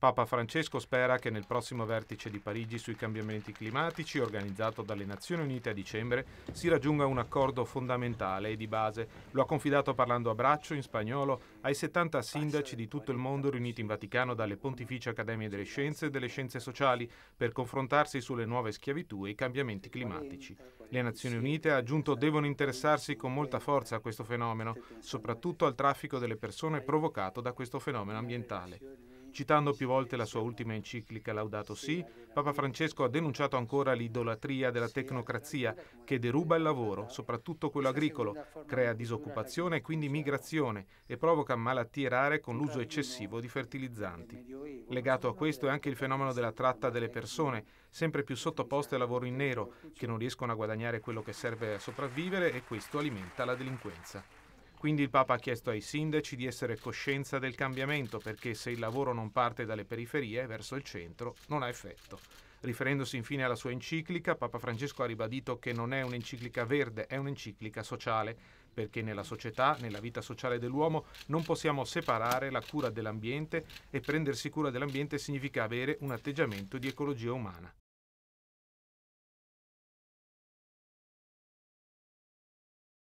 Papa Francesco spera che nel prossimo vertice di Parigi sui cambiamenti climatici, organizzato dalle Nazioni Unite a dicembre, si raggiunga un accordo fondamentale e di base. Lo ha confidato parlando a braccio in spagnolo ai 70 sindaci di tutto il mondo riuniti in Vaticano dalle Pontificie Accademie delle Scienze e delle Scienze Sociali per confrontarsi sulle nuove schiavitù e i cambiamenti climatici. Le Nazioni Unite, ha aggiunto, devono interessarsi con molta forza a questo fenomeno, soprattutto al traffico delle persone provocato da questo fenomeno ambientale. Citando più volte la sua ultima enciclica Laudato Si, Papa Francesco ha denunciato ancora l'idolatria della tecnocrazia che deruba il lavoro, soprattutto quello agricolo, crea disoccupazione e quindi migrazione e provoca malattie rare con l'uso eccessivo di fertilizzanti. Legato a questo è anche il fenomeno della tratta delle persone, sempre più sottoposte al lavoro in nero, che non riescono a guadagnare quello che serve a sopravvivere e questo alimenta la delinquenza. Quindi il Papa ha chiesto ai sindaci di essere coscienza del cambiamento perché se il lavoro non parte dalle periferie verso il centro non ha effetto. Riferendosi infine alla sua enciclica, Papa Francesco ha ribadito che non è un'enciclica verde, è un'enciclica sociale, perché nella società, nella vita sociale dell'uomo, non possiamo separare la cura dell'ambiente e prendersi cura dell'ambiente significa avere un atteggiamento di ecologia umana.